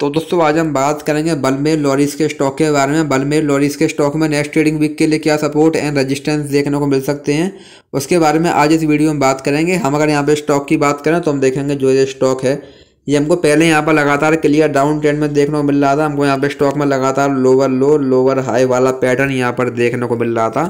तो दोस्तों आज हम बात करेंगे बलमेर लॉरीज के स्टॉक के बारे में बलमेर लॉरीज के स्टॉक में नेक्स्ट ट्रेडिंग वीक के लिए क्या सपोर्ट एंड रेजिस्टेंस देखने को मिल सकते हैं उसके बारे में आज इस वीडियो में बात करेंगे हम अगर यहाँ पे स्टॉक की बात करें तो हम देखेंगे जो ये स्टॉक है ये हमको पहले यहाँ पर लगातार क्लियर डाउन ट्रेंड में देखने को मिल रहा था हमको यहाँ पे स्टॉक में लगातार लोअर लो लोअर हाई वाला पैटर्न यहाँ पर देखने को मिल रहा था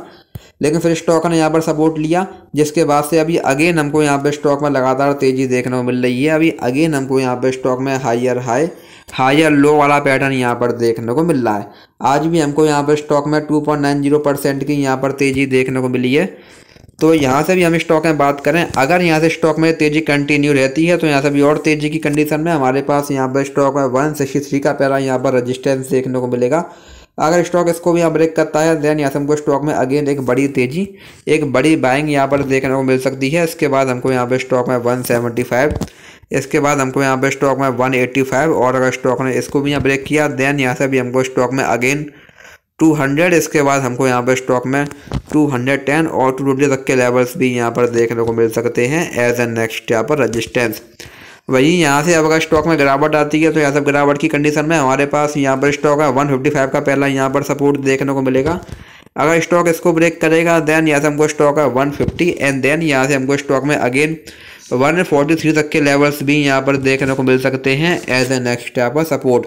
लेकिन फिर स्टॉक ने यहाँ पर सपोर्ट लिया जिसके बाद से अभी अगेन हमको यहाँ पे स्टॉक में लगातार तेज़ी देखने को मिल रही है अभी अगेन हमको यहाँ पे स्टॉक में हायर हाई हायर लो वाला पैटर्न यहाँ पर देखने को मिल रहा है आज भी हमको यहाँ पर स्टॉक में two point nine zero percent की यहाँ पर तेज़ी देखने को मिली है तो यहाँ से भी हम स्टॉक में बात करें अगर यहाँ से स्टॉक में तेजी कंटिन्यू रहती है तो यहाँ से भी और तेजी की कंडीशन में हमारे पास यहाँ पर स्टॉक में वन सिक्सटी थ्री का पहला यहाँ पर रजिस्टेंस देखने को मिलेगा अगर स्टॉक इसको भी यहाँ ब्रेक करता है देन यहाँ से हमको स्टॉक में अगेन एक बड़ी तेजी एक बड़ी बाइंग यहाँ पर देखने को मिल सकती है इसके बाद हमको यहाँ पर स्टॉक में वन सेवेंटी फाइव इसके बाद हमको यहाँ पर स्टॉक में वन एट्टी फाइव और अगर स्टॉक ने इसको भी यहाँ ब्रेक किया देन यहाँ से भी हमको स्टॉक में अगेन टू हंड्रेड इसके बाद हमको यहाँ पर स्टॉक में टू हंड्रेड टेन और टू ट्वेंटी तक के लेवल्स भी यहाँ पर देखने को मिल सकते हैं एज ए नेक्स्ट यहाँ पर रजिस्टेंस वहीं यहाँ से अगर स्टॉक में गिरावट आती है तो यहाँ सब गिरावट की कंडीशन में हमारे पास यहाँ पर स्टॉक है वन फिफ्टी फाइव का पहला यहाँ पर सपोर्ट देखने को मिलेगा अगर स्टॉक इसको ब्रेक करेगा देन यहाँ से हमको स्टॉक है वन फिफ्टी एंड देन यहाँ से हमको स्टॉक में अगेन वन फोर्टी थ्री तक के लेवल्स भी यहाँ पर देखने को मिल सकते हैं एज ए नेक्स्ट यहाँ पर सपोर्ट